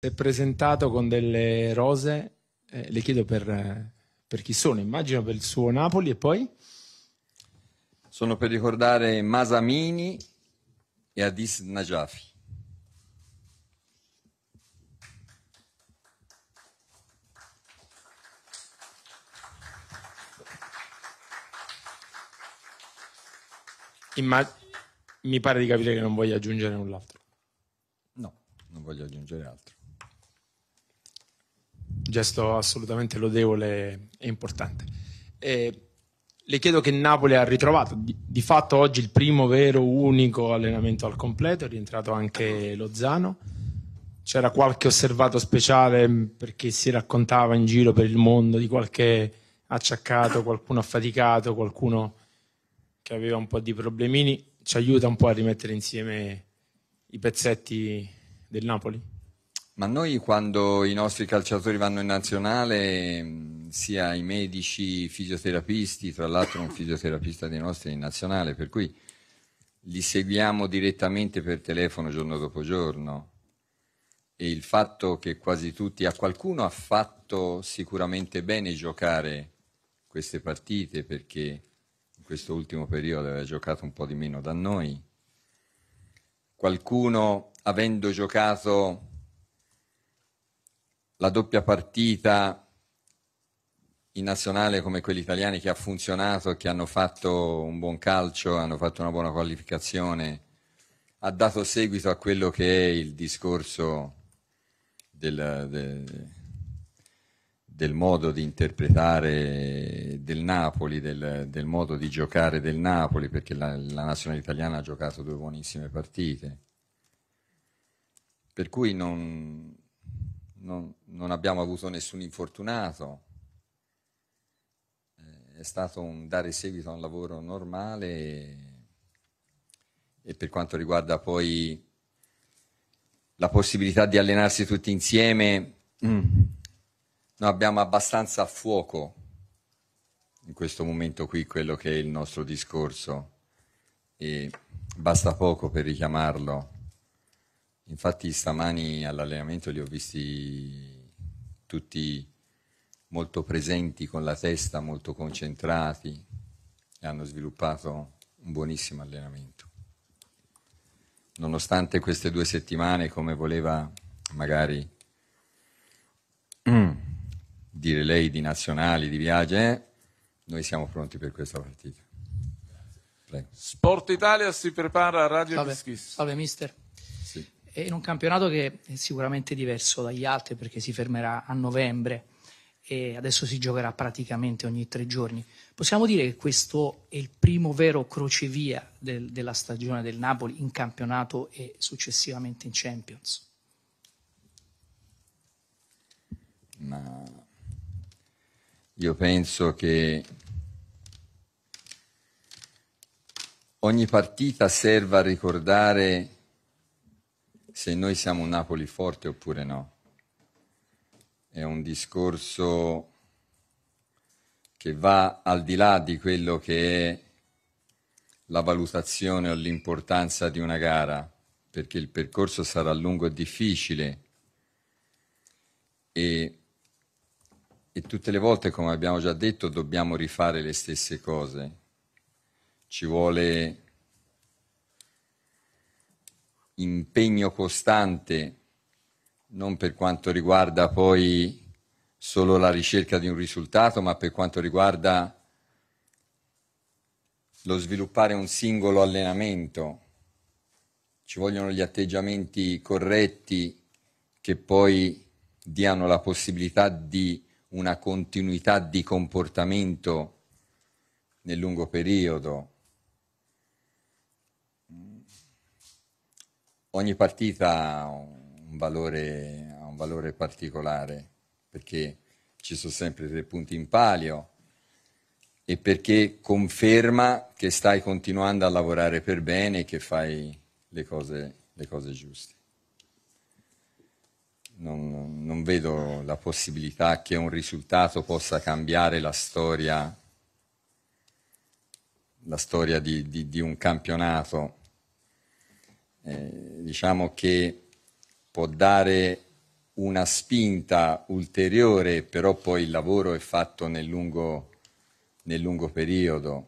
si è presentato con delle rose, eh, le chiedo per, eh, per chi sono, immagino per il suo Napoli e poi? Sono per ricordare Masamini e Adis Najafi. Immag- mi pare di capire che non voglia aggiungere null'altro. No, non voglio aggiungere altro gesto assolutamente lodevole e importante. E le chiedo che Napoli ha ritrovato di, di, fatto oggi il primo vero unico allenamento al completo, è rientrato anche Lozano. C'era qualche osservato speciale mm, perché si raccontava in giro per il mondo di qualche acciaccato, qualcuno affaticato, qualcuno che aveva un po' di problemini. Ci aiuta un po' a rimettere insieme i pezzetti del Napoli? Ma noi quando i nostri calciatori vanno in nazionale, ehm, sia i medici, i fisioterapisti, tra l'altro un fisioterapista dei nostri è in nazionale, per cui li seguiamo direttamente per telefono giorno dopo giorno. E il fatto che quasi tutti, a qualcuno ha fatto sicuramente bene giocare queste partite perché in questo ultimo periodo aveva giocato un po' di meno da noi. Qualcuno avendo giocato la doppia partita in nazionale come quelli italiani che ha funzionato, che hanno fatto un buon calcio, hanno fatto una buona qualificazione, ha dato seguito a quello che è il discorso del, del, del modo di interpretare del Napoli, del, del, modo di giocare del Napoli, perché la, la nazionale italiana ha giocato due buonissime partite. Per cui non, non, non abbiamo avuto nessun infortunato, eh, è stato un dare seguito a un lavoro normale e, e per quanto riguarda poi la possibilità di allenarsi tutti insieme, mm, noi abbiamo abbastanza a fuoco in questo momento qui quello che è il nostro discorso e basta poco per richiamarlo. Infatti stamani all'allenamento li ho visti tutti molto presenti con la testa, molto concentrati e hanno sviluppato un buonissimo allenamento. Nonostante queste due settimane, come voleva magari dire lei di nazionali, di viaggi, eh, noi siamo pronti per questa partita. Prego. Sport Italia si prepara a Radio Salve, Salve mister in un campionato che è sicuramente diverso dagli altri perché si fermerà a novembre e adesso si giocherà praticamente ogni tre giorni. Possiamo dire che questo è il primo vero crocevia del, della stagione del Napoli in campionato e successivamente in Champions? Ma io penso che ogni partita serva a ricordare se noi siamo un Napoli forte oppure no. È un discorso che va al di là di quello che è la valutazione o l'importanza di una gara, perché il percorso sarà lungo e difficile e, e tutte le volte, come abbiamo già detto, dobbiamo rifare le stesse cose. Ci vuole impegno costante, non per quanto riguarda poi solo la ricerca di un risultato, ma per quanto riguarda lo sviluppare un singolo allenamento. Ci vogliono gli atteggiamenti corretti che poi diano la possibilità di una continuità di comportamento nel lungo periodo ogni partita ha un valore, ha un valore particolare perché ci sono sempre tre punti in palio e perché conferma che stai continuando a lavorare per bene e che fai le cose, le cose giuste. Non, non, vedo la possibilità che un risultato possa cambiare la storia, la storia di, di, di un campionato eh, diciamo che può dare una spinta ulteriore, però poi il lavoro è fatto nel lungo, nel lungo periodo.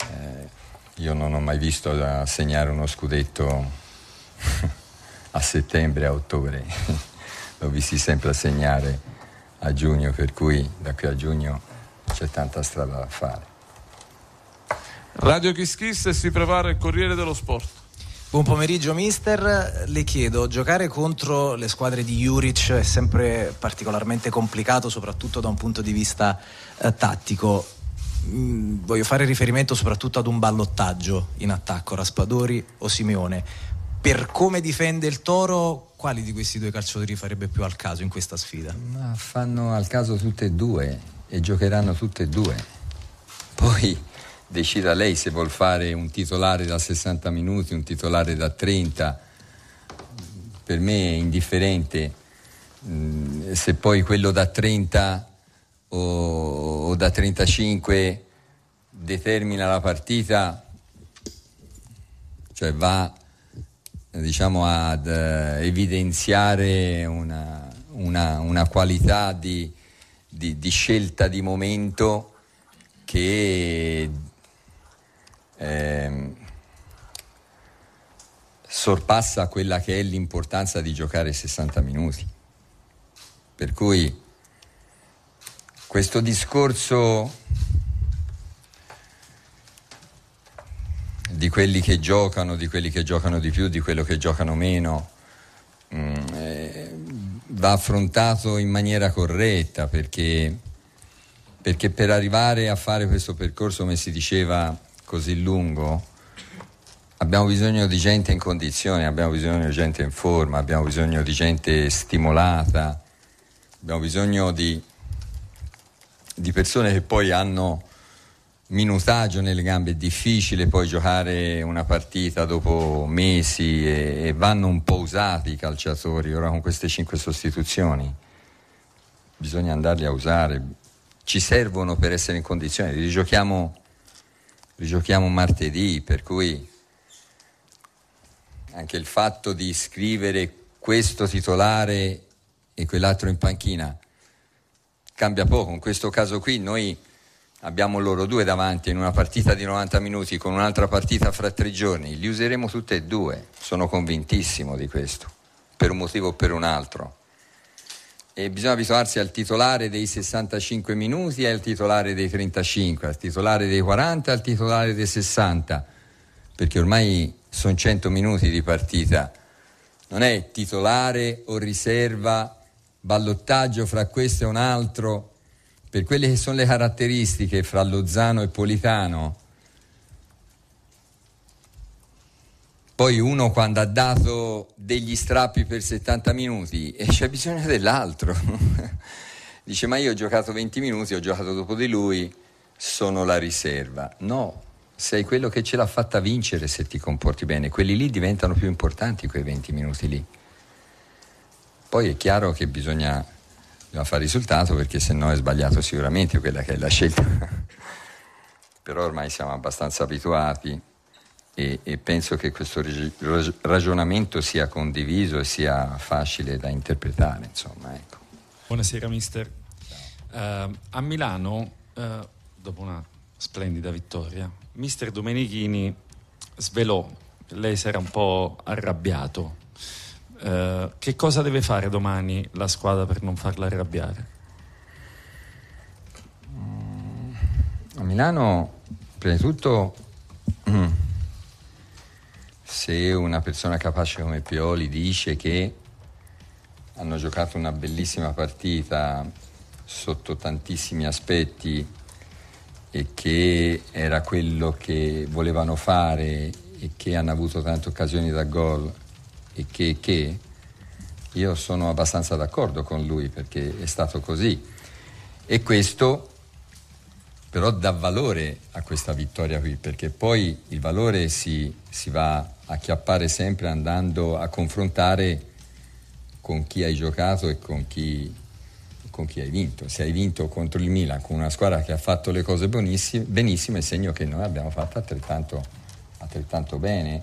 Eh, io non ho mai visto assegnare uno scudetto a settembre, a ottobre, l'ho visti sempre assegnare a giugno, per cui da qui a giugno c'è tanta strada da fare. Radio Kiss Kiss e si prepara il Corriere dello Sport. Buon pomeriggio mister, le chiedo, giocare contro le squadre di Juric è sempre particolarmente complicato, soprattutto da un punto di vista eh, tattico. Mm, voglio fare riferimento soprattutto ad un ballottaggio in attacco, Raspadori o Simeone. Per come difende il Toro, quali di questi due calciatori farebbe più al caso in questa sfida? No, fanno al caso tutte e due e giocheranno tutte e due. Poi decida lei se vuol fare un titolare da 60 minuti, un titolare da 30, per me è indifferente mm, se poi quello da 30 o, da 35 determina la partita, cioè va diciamo, ad eh, evidenziare una, una, una qualità di, di, di scelta di momento che eh, sorpassa quella che è l'importanza di giocare 60 minuti. Per cui questo discorso di quelli che giocano, di quelli che giocano di più, di quello che giocano meno, mh, mm, eh, va affrontato in maniera corretta perché, perché per arrivare a fare questo percorso, come si diceva, così lungo, abbiamo bisogno di gente in condizione, abbiamo bisogno di gente in forma, abbiamo bisogno di gente stimolata, abbiamo bisogno di, di persone che poi hanno minutaggio nelle gambe, è difficile poi giocare una partita dopo mesi e, e, vanno un po' usati i calciatori, ora con queste cinque sostituzioni bisogna andarli a usare, ci servono per essere in condizione, li giochiamo giochiamo martedì, per cui anche il fatto di scrivere questo titolare e quell'altro in panchina cambia poco. In questo caso qui noi abbiamo loro due davanti in una partita di 90 minuti con un'altra partita fra tre giorni, li useremo tutte e due, sono convintissimo di questo, per un motivo o per un altro. E bisogna abituarsi al titolare dei 65 minuti e al titolare dei 35, al titolare dei 40 e al titolare dei 60, perché ormai sono 100 minuti di partita. Non è titolare o riserva, ballottaggio fra questo e un altro. Per quelle che sono le caratteristiche fra Lozano e Politano, Poi uno quando ha dato degli strappi per 70 minuti e c'è bisogno dell'altro. Dice ma io ho giocato 20 minuti, ho giocato dopo di lui, sono la riserva. No, sei quello che ce l'ha fatta vincere se ti comporti bene. Quelli lì diventano più importanti quei 20 minuti lì. Poi è chiaro che bisogna, bisogna fare risultato perché se no è sbagliato sicuramente quella che è la scelta. Però ormai siamo abbastanza abituati e, e penso che questo ragionamento sia condiviso e sia facile da interpretare. Insomma, ecco. Buonasera mister. Uh, a Milano, uh, dopo una splendida vittoria, mister Domenichini svelò, lei si era un po' arrabbiato. Uh, che cosa deve fare domani la squadra per non farla arrabbiare? Mm, a Milano, prima di tutto, mm, se una persona capace come Pioli dice che hanno giocato una bellissima partita sotto tantissimi aspetti e che era quello che volevano fare e che hanno avuto tante occasioni da gol e che, che io sono abbastanza d'accordo con lui perché è stato così e questo però dà valore a questa vittoria qui, perché poi il valore si, si va a chiappare sempre andando a confrontare con chi hai giocato e con chi, con chi hai vinto. Se hai vinto contro il Milan con una squadra che ha fatto le cose benissimo è segno che noi abbiamo fatto altrettanto, altrettanto bene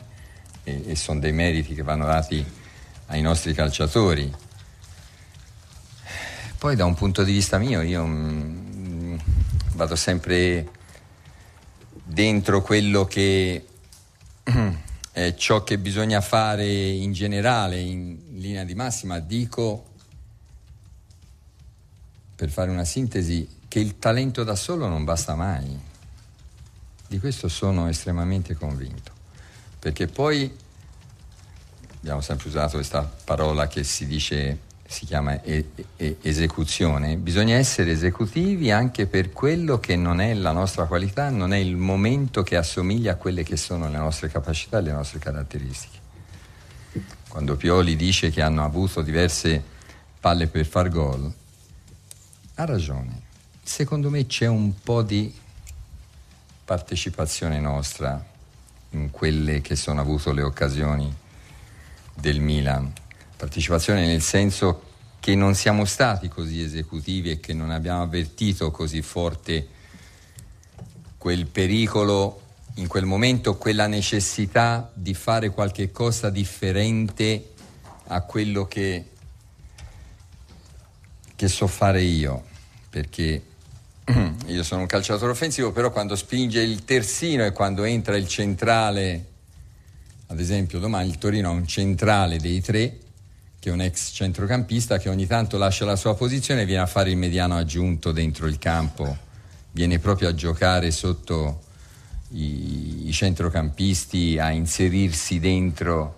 e, e sono dei meriti che vanno dati ai nostri calciatori. Poi da un punto di vista mio io mm, vado sempre dentro quello che è ciò che bisogna fare in generale, in linea di massima. Dico, per fare una sintesi, che il talento da solo non basta mai. Di questo sono estremamente convinto, perché poi abbiamo sempre usato questa parola che si dice si chiama e- e- esecuzione, bisogna essere esecutivi anche per quello che non è la nostra qualità, non è il momento che assomiglia a quelle che sono le nostre capacità, le nostre caratteristiche. Quando Pioli dice che hanno avuto diverse palle per far gol, ha ragione. Secondo me c'è un po' di partecipazione nostra in quelle che sono avute le occasioni del Milan partecipazione nel senso che non siamo stati così esecutivi e che non abbiamo avvertito così forte quel pericolo in quel momento, quella necessità di fare qualche cosa differente a quello che, che so fare io, perché io sono un calciatore offensivo, però quando spinge il terzino e quando entra il centrale, ad esempio domani il Torino ha un centrale dei tre che è un ex centrocampista che ogni tanto lascia la sua posizione e viene a fare il mediano aggiunto dentro il campo, viene proprio a giocare sotto i, i centrocampisti, a inserirsi dentro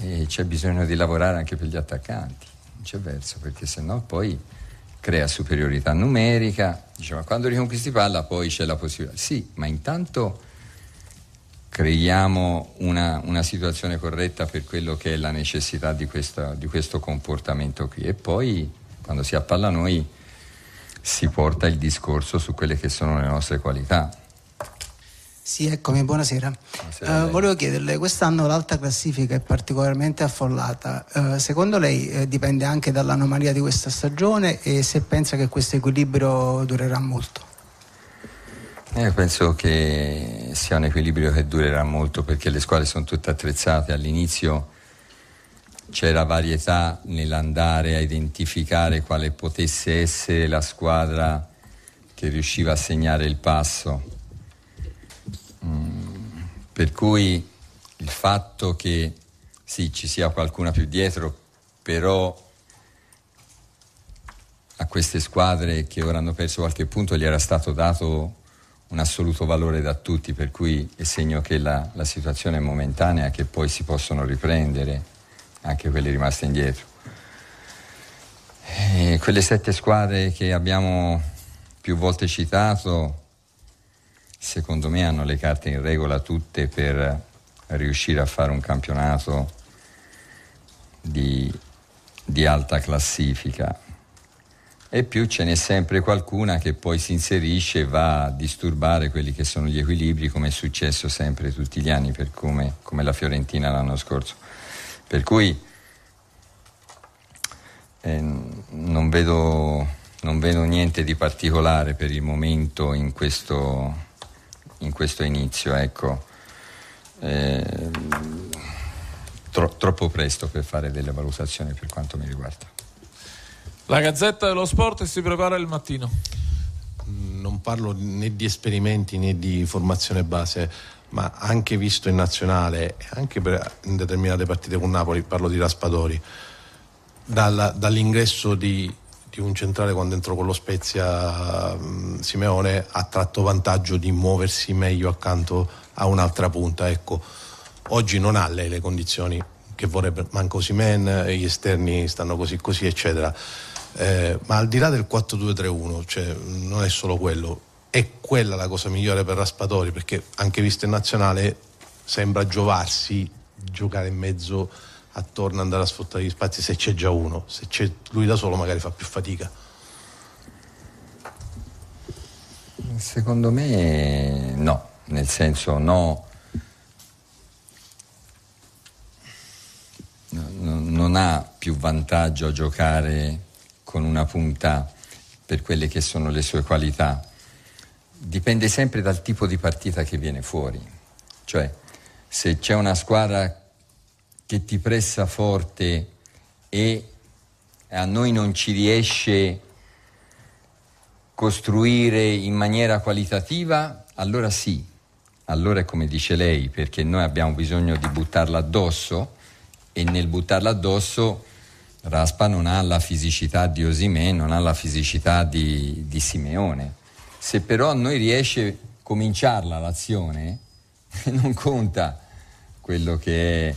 e c'è bisogno di lavorare anche per gli attaccanti, non c'è verso perché sennò poi crea superiorità numerica, diciamo, quando riconquisti palla poi c'è la possibilità, sì, ma intanto creiamo una, una, situazione corretta per quello che è la necessità di, questa, di questo comportamento qui. E poi quando si appalla a noi si porta il discorso su quelle che sono le nostre qualità. Sì, eccomi, buonasera. buonasera uh, volevo chiederle, quest'anno l'alta classifica è particolarmente affollata. Uh, secondo lei eh, dipende anche dall'anomalia di questa stagione e se pensa che questo equilibrio durerà molto? Io eh, penso che sia un equilibrio che durerà molto perché le squadre sono tutte attrezzate. All'inizio c'era varietà nell'andare a identificare quale potesse essere la squadra che riusciva a segnare il passo. Mm, per cui il fatto che sì, ci sia qualcuna più dietro, però a queste squadre che ora hanno perso qualche punto gli era stato dato un assoluto valore da tutti, per cui è segno che la, la situazione è momentanea, che poi si possono riprendere anche quelle rimaste indietro. E eh, quelle sette squadre che abbiamo più volte citato, secondo me hanno le carte in regola tutte per riuscire a fare un campionato di, di alta classifica e più ce n'è sempre qualcuna che poi si inserisce e va a disturbare quelli che sono gli equilibri, come è successo sempre tutti gli anni, come, come la Fiorentina l'anno scorso. Per cui eh, non, vedo, non, vedo, niente di particolare per il momento in questo, in questo inizio. Ecco. Eh, tro, troppo presto per fare delle valutazioni per quanto mi riguarda. La Gazzetta dello Sport si prepara il mattino. Non parlo né di esperimenti né di formazione base, ma anche visto in nazionale e anche in determinate partite con Napoli, parlo di Raspadori, dalla, dall'ingresso di, di, un centrale quando entrò con lo Spezia Simeone ha tratto vantaggio di muoversi meglio accanto a un'altra punta. Ecco, oggi non ha lei le condizioni che vorrebbe, manco Simen, gli esterni stanno così così, eccetera eh, ma al di là del 4-2-3-1, cioè, non è solo quello, è quella la cosa migliore per Raspatori, perché anche visto in nazionale sembra giovarsi giocare in mezzo attorno, andare a sfruttare gli spazi se c'è già uno, se c'è lui da solo magari fa più fatica. Secondo me no, nel senso no. Non ha più vantaggio a giocare con una punta per quelle che sono le sue qualità. Dipende sempre dal tipo di partita che viene fuori. Cioè, se c'è una squadra che ti pressa forte e a noi non ci riesce costruire in maniera qualitativa, allora sì, allora è come dice lei, perché noi abbiamo bisogno di buttarla addosso e nel buttarla addosso Raspa non ha la fisicità di Osimè, non ha la fisicità di, di Simeone. Se però a noi riesce a cominciarla l'azione, non conta quello che è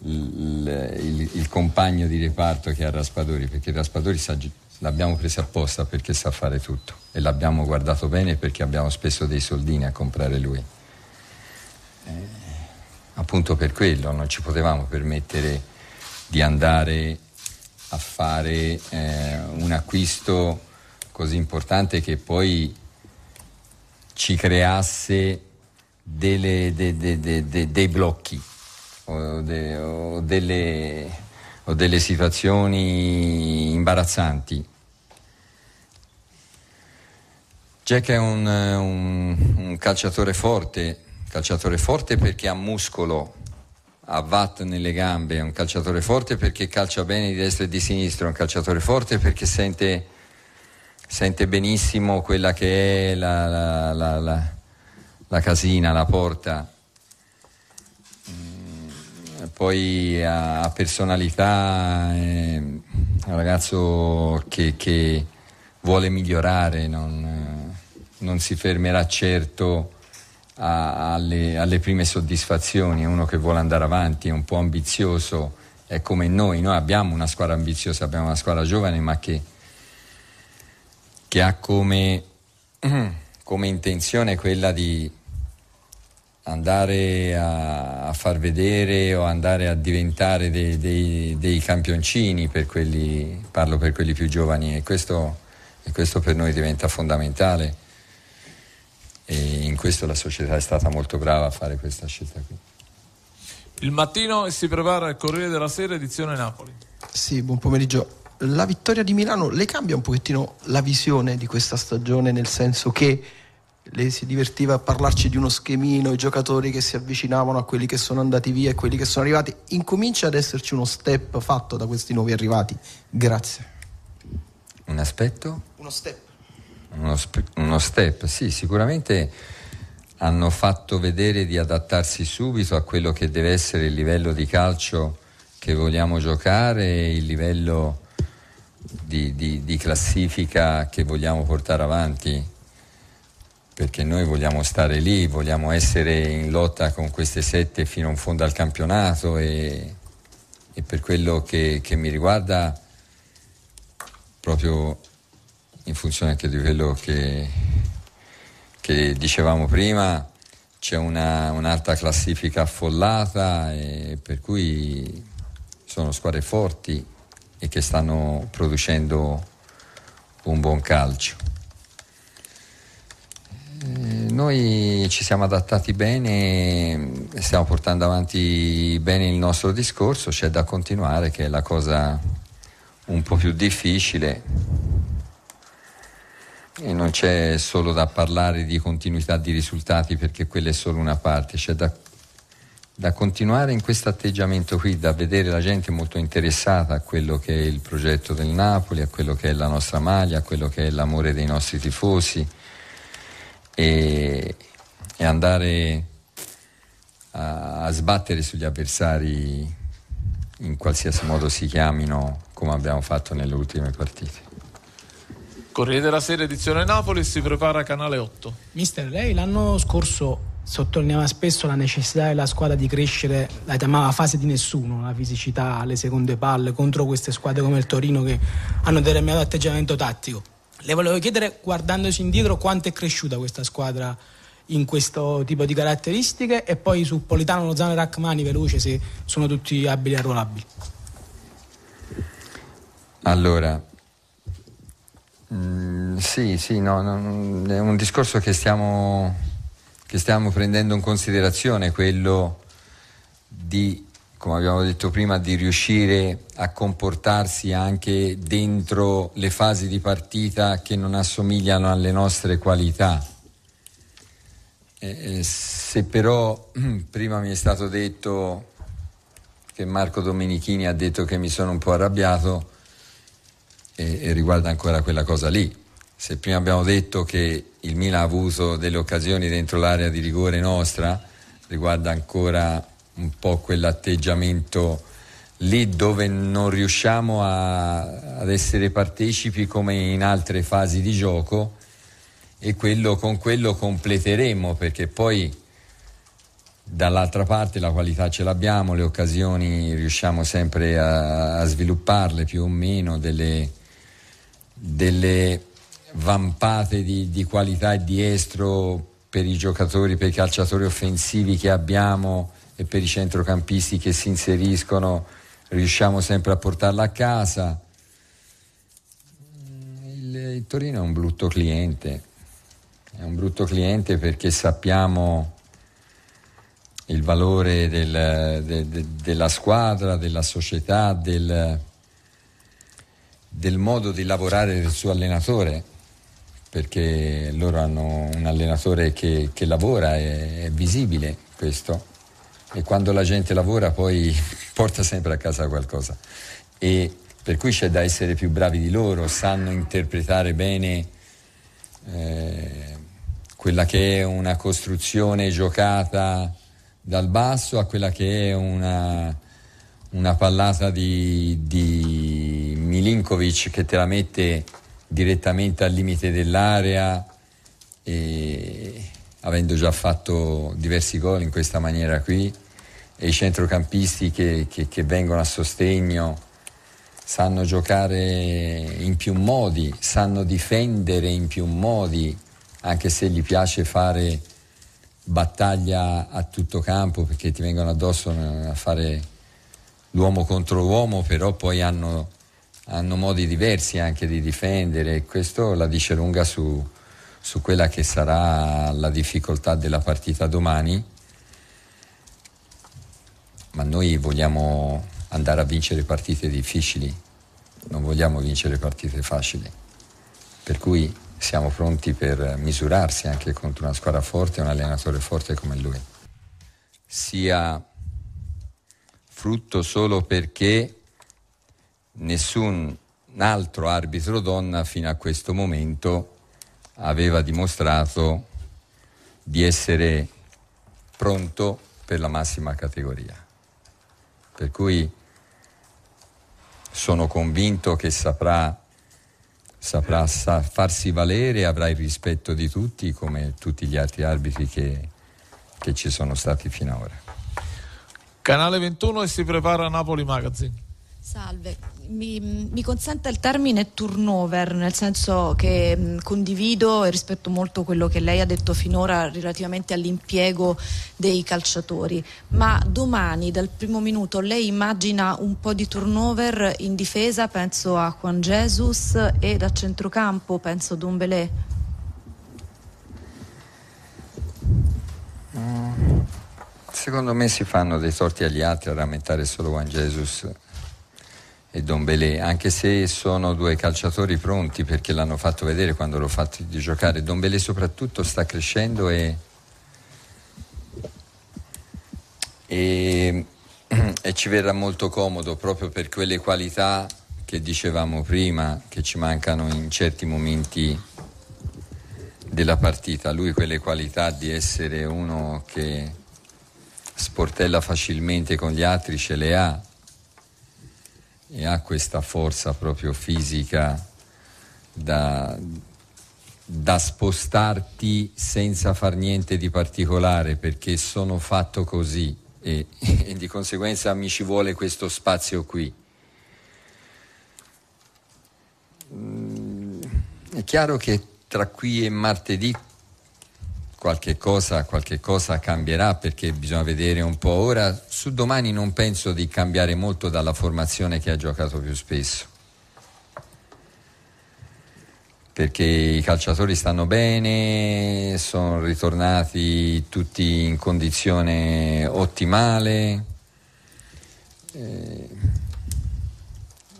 il, il, il, compagno di reparto che ha Raspadori, perché Raspadori sa, l'abbiamo preso apposta perché sa fare tutto e l'abbiamo guardato bene perché abbiamo speso dei soldini a comprare lui. Eh, appunto per quello non ci potevamo permettere di andare a fare eh, un acquisto così importante che poi ci creasse delle, de, de, de, dei blocchi o, o, delle, o delle situazioni imbarazzanti. Jack è un, un, un, calciatore forte, calciatore forte perché ha muscolo, a Watt nelle gambe, è un calciatore forte perché calcia bene di destra e di sinistra, è un calciatore forte perché sente, sente benissimo quella che è la, la, la, la casina, la porta. Mm, poi ha personalità, è un ragazzo che, che vuole migliorare, non, non si fermerà certo a, alle, alle, prime soddisfazioni, uno che vuole andare avanti, è un po' ambizioso, è come noi, noi abbiamo una squadra ambiziosa, abbiamo una squadra giovane ma che, che ha come, come intenzione quella di andare a, a, far vedere o andare a diventare dei, dei, dei campioncini per quelli, parlo per quelli più giovani e questo, e questo per noi diventa fondamentale e in questo la società è stata molto brava a fare questa scelta qui. Il mattino si prepara il Corriere della Sera edizione Napoli. Sì, buon pomeriggio. La vittoria di Milano le cambia un pochettino la visione di questa stagione, nel senso che lei si divertiva a parlarci di uno schemino, i giocatori che si avvicinavano a quelli che sono andati via e quelli che sono arrivati. Incomincia ad esserci uno step fatto da questi nuovi arrivati. Grazie. Un aspetto? Uno step uno, sp- uno step, sì, sicuramente hanno fatto vedere di adattarsi subito a quello che deve essere il livello di calcio che vogliamo giocare, il livello di, di, di, classifica che vogliamo portare avanti, perché noi vogliamo stare lì, vogliamo essere in lotta con queste sette fino in fondo al campionato e, e per quello che, che mi riguarda proprio in funzione anche di quello che, che dicevamo prima, c'è una, un'alta classifica affollata, per cui sono squadre forti e che stanno producendo un buon calcio. Eh, noi ci siamo adattati bene, stiamo portando avanti bene il nostro discorso, c'è da continuare che è la cosa un po' più difficile e non c'è solo da parlare di continuità di risultati perché quella è solo una parte, c'è da, da continuare in questo atteggiamento qui, da vedere la gente molto interessata a quello che è il progetto del Napoli, a quello che è la nostra maglia, a quello che è l'amore dei nostri tifosi e, e andare a, a sbattere sugli avversari in qualsiasi modo si chiamino come abbiamo fatto nelle ultime partite. Corriere della Sera edizione Napoli si prepara Canale 8. Mister, lei l'anno scorso sottolineava spesso la necessità della squadra di crescere, la chiamava fase di nessuno, la fisicità, le seconde palle contro queste squadre come il Torino che hanno determinato atteggiamento tattico. Le volevo chiedere, guardandosi indietro, quanto è cresciuta questa squadra in questo tipo di caratteristiche e poi su Politano, Lozano e Rachmani veloce se sono tutti abili e arruolabili. Allora, Mm, sì, sì, no, no, mm, è un discorso che stiamo, che stiamo prendendo in considerazione, quello di, come abbiamo detto prima, di riuscire a comportarsi anche dentro le fasi di partita che non assomigliano alle nostre qualità. Eh, eh se però mm, prima mi è stato detto che Marco Domenichini ha detto che mi sono un po' arrabbiato, e, e riguarda ancora quella cosa lì. Se prima abbiamo detto che il Milan ha avuto delle occasioni dentro l'area di rigore nostra, riguarda ancora un po' quell'atteggiamento lì dove non riusciamo a, ad essere partecipi come in altre fasi di gioco e quello, con quello completeremo perché poi dall'altra parte la qualità ce l'abbiamo, le occasioni riusciamo sempre a, a svilupparle più o meno, delle, delle vampate di, di qualità e di estro per i giocatori, per i calciatori offensivi che abbiamo e per i centrocampisti che si inseriscono, riusciamo sempre a portarla a casa. Il, il Torino è un brutto cliente, è un brutto cliente perché sappiamo il valore del, de, de, della squadra, della società, del, del modo di lavorare del suo allenatore, perché loro hanno un allenatore che, che lavora, è, è visibile questo, e quando la gente lavora poi porta sempre a casa qualcosa. E per cui c'è da essere più bravi di loro, sanno interpretare bene eh, quella che è una costruzione giocata dal basso a quella che è una, una pallata di, di Milinkovic che te la mette direttamente al limite dell'area e avendo già fatto diversi gol in questa maniera qui e i centrocampisti che, che, che vengono a sostegno sanno giocare in più modi, sanno difendere in più modi, anche se gli piace fare battaglia a tutto campo perché ti vengono addosso a fare l'uomo contro l'uomo, però poi hanno hanno modi diversi anche di difendere e questo la dice lunga su, su quella che sarà la difficoltà della partita domani. Ma noi vogliamo andare a vincere partite difficili, non vogliamo vincere partite facili. Per cui siamo pronti per misurarsi anche contro una squadra forte un allenatore forte come lui. Sia frutto solo perché nessun altro arbitro donna fino a questo momento aveva dimostrato di essere pronto per la massima categoria. Per cui sono convinto che saprà, saprà sa farsi valere e avrà il rispetto di tutti come tutti gli altri arbitri che, che ci sono stati fino ad ora. Canale 21 e si prepara Napoli Magazine. Salve, mi, mi consente il termine turnover, nel senso che mh, mm, condivido e rispetto molto quello che lei ha detto finora relativamente all'impiego dei calciatori, ma domani dal primo minuto lei immagina un po' di turnover in difesa, penso a Juan Jesus e da centrocampo penso a Dombelé. Mm, secondo me si fanno dei torti agli altri a rammentare solo Juan Jesus e Don Belé, anche se sono due calciatori pronti perché l'hanno fatto vedere quando l'ho fatto di giocare. Belé soprattutto sta crescendo e, e, e ci verrà molto comodo proprio per quelle qualità che dicevamo prima che ci mancano in certi momenti della partita. Lui quelle qualità di essere uno che sportella facilmente con gli altri ce le ha e ha questa forza proprio fisica da, da spostarti senza far niente di particolare perché sono fatto così e, e di conseguenza mi ci vuole questo spazio qui. Mm, è chiaro che tra qui e martedì qualche cosa, qualche cosa, cambierà perché bisogna vedere un po' ora. Su domani non penso di cambiare molto dalla formazione che ha giocato più spesso. Perché i calciatori stanno bene, sono ritornati tutti in condizione ottimale, eh,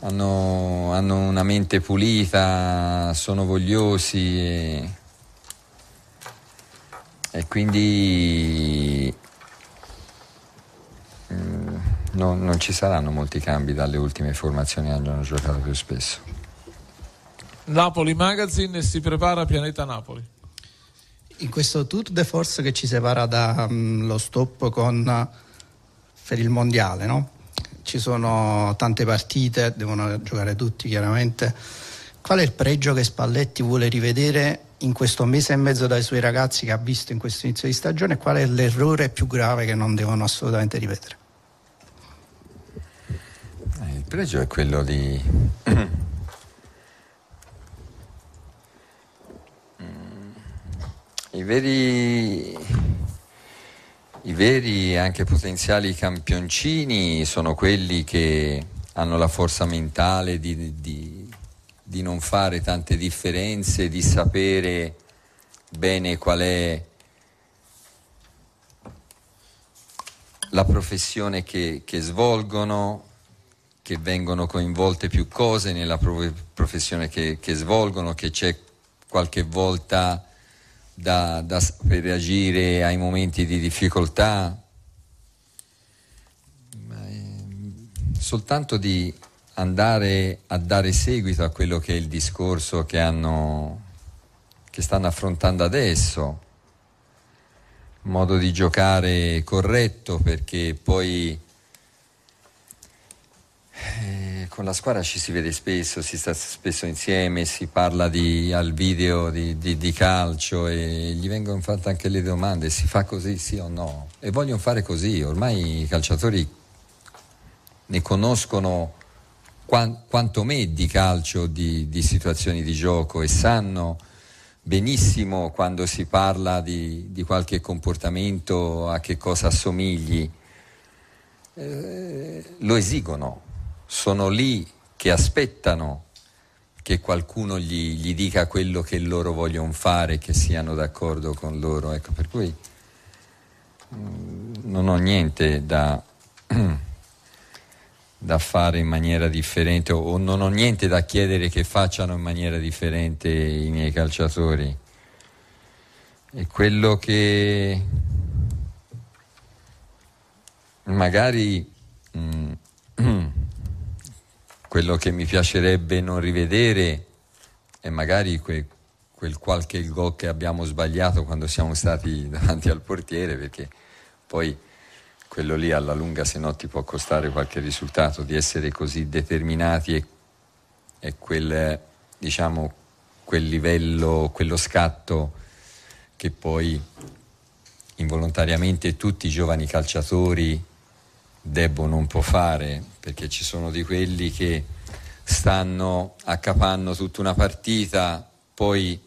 hanno, hanno, una mente pulita, sono vogliosi. E e quindi mh, mm, non ci saranno molti cambi dalle ultime formazioni che hanno giocato più spesso. Napoli Magazine si prepara Pianeta Napoli. In questo tour de force che ci separa dallo mm, um, stop con, eh, per il mondiale, no? ci sono tante partite, devono giocare tutti chiaramente. Qual è il pregio che Spalletti vuole rivedere in questo mese e mezzo dai suoi ragazzi che ha visto in questo inizio di stagione, qual è l'errore più grave che non devono assolutamente ripetere? Eh, il pregio è quello di mm. I veri, i veri, anche potenziali campioncini sono quelli che hanno la forza mentale di, di di non fare tante differenze, di sapere bene qual è la professione che, che svolgono, che vengono coinvolte più cose nella pro- professione che, che, svolgono, che c'è qualche volta da, da saper reagire ai momenti di difficoltà, ehm, soltanto di andare a dare seguito a quello che è il discorso che, hanno, che stanno affrontando adesso, un modo di giocare corretto perché poi eh, con la squadra ci si vede spesso, si sta spesso insieme, si parla di, al video di, di, di calcio e gli vengono fatte anche le domande, si fa così sì o no? E vogliono fare così, ormai i calciatori ne conoscono quanto me di calcio, di, di, situazioni di gioco e sanno benissimo quando si parla di, di qualche comportamento a che cosa assomigli, eh, lo esigono, sono lì che aspettano che qualcuno gli, gli, dica quello che loro vogliono fare, che siano d'accordo con loro. Ecco, per cui mh, mm, non ho niente da... da fare in maniera differente o non ho niente da chiedere che facciano in maniera differente i miei calciatori. E quello che magari mm, quello che mi piacerebbe non rivedere è magari que, quel qualche gol che abbiamo sbagliato quando siamo stati davanti al portiere perché poi quello lì alla lunga se no ti può costare qualche risultato, di essere così determinati e, e quel, diciamo, quel livello, quello scatto che poi involontariamente tutti i giovani calciatori debbono un po' fare, perché ci sono di quelli che stanno a tutta una partita, poi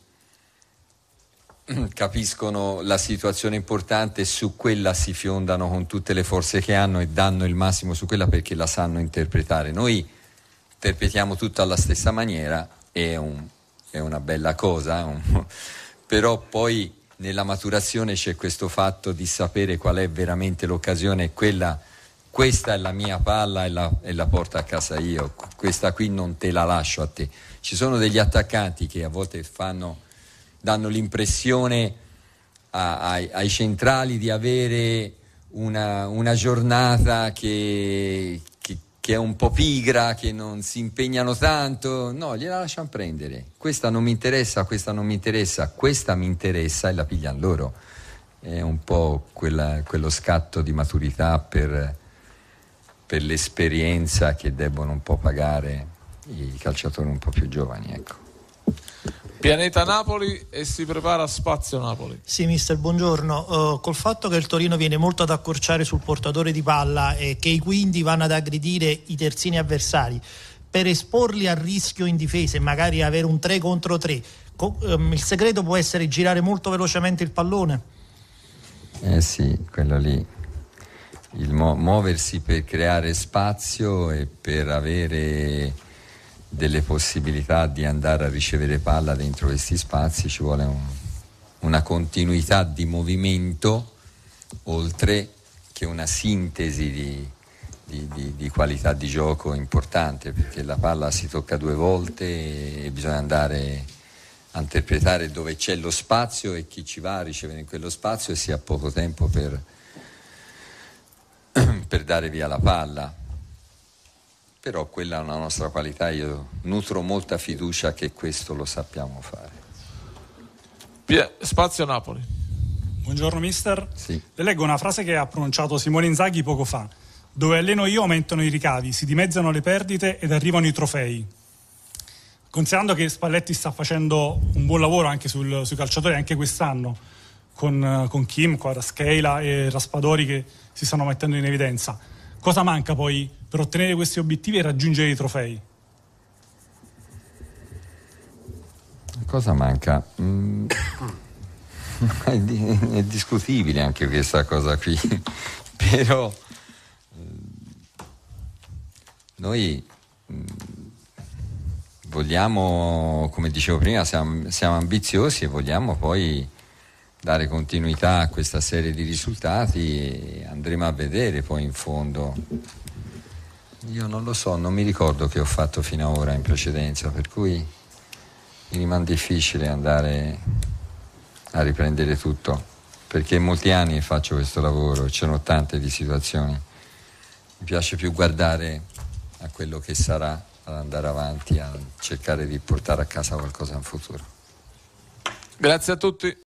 capiscono la situazione importante e su quella si fiondano con tutte le forze che hanno e danno il massimo su quella perché la sanno interpretare. Noi interpretiamo tutto alla stessa maniera, è, un, è una bella cosa, un, però poi nella maturazione c'è questo fatto di sapere qual è veramente l'occasione, quella, questa è la mia palla e la, e la porto a casa io, questa qui non te la lascio a te. Ci sono degli attaccanti che a volte fanno danno l'impressione a, ai, ai, centrali di avere una, una giornata che, che, che, è un po' pigra, che non si impegnano tanto, no, gliela lasciamo prendere. Questa non mi interessa, questa non mi interessa, questa mi interessa e la pigliano loro. È un po' quella, quello scatto di maturità per, per l'esperienza che debbono un po' pagare i calciatori un po' più giovani. Ecco. Pianeta Napoli e si prepara Spazio Napoli. Sì, mister, buongiorno. Uh, col fatto che il Torino viene molto ad accorciare sul portatore di palla e che i quindi vanno ad aggredire i terzini avversari, per esporli al rischio in difesa e magari avere un 3 contro 3, co- um, il segreto può essere girare molto velocemente il pallone? Eh sì, quello lì. Il mu- muoversi per creare spazio e per avere delle possibilità di andare a ricevere palla dentro questi spazi, ci vuole un, una continuità di movimento oltre che una sintesi di, di, di, di, qualità di gioco importante perché la palla si tocca due volte e bisogna andare a interpretare dove c'è lo spazio e chi ci va a ricevere in quello spazio e si ha poco tempo per, per dare via la palla però quella è una nostra qualità, io nutro molta fiducia che questo lo sappiamo fare. Via, spazio Napoli. Buongiorno mister. Sì. Le leggo una frase che ha pronunciato Simone Inzaghi poco fa. Dove alleno io aumentano i ricavi, si dimezzano le perdite ed arrivano i trofei. Considerando che Spalletti sta facendo un buon lavoro anche sul, sui calciatori, anche quest'anno, con, con Kim, con Rascheila e Raspadori che si stanno mettendo in evidenza, cosa manca poi per ottenere questi obiettivi e raggiungere i trofei? Cosa manca? Mm. è, è discutibile anche questa cosa qui, però mm, noi mm, vogliamo, come dicevo prima, siamo, siamo, ambiziosi e vogliamo poi dare continuità a questa serie di risultati andremo a vedere poi in fondo io non lo so, non mi ricordo che ho fatto fino ad ora in precedenza, per cui mi rimane difficile andare a riprendere tutto, perché molti anni faccio questo lavoro, ce c'erano tante di situazioni. Mi piace più guardare a quello che sarà, ad andare avanti, a cercare di portare a casa qualcosa in futuro. Grazie a tutti.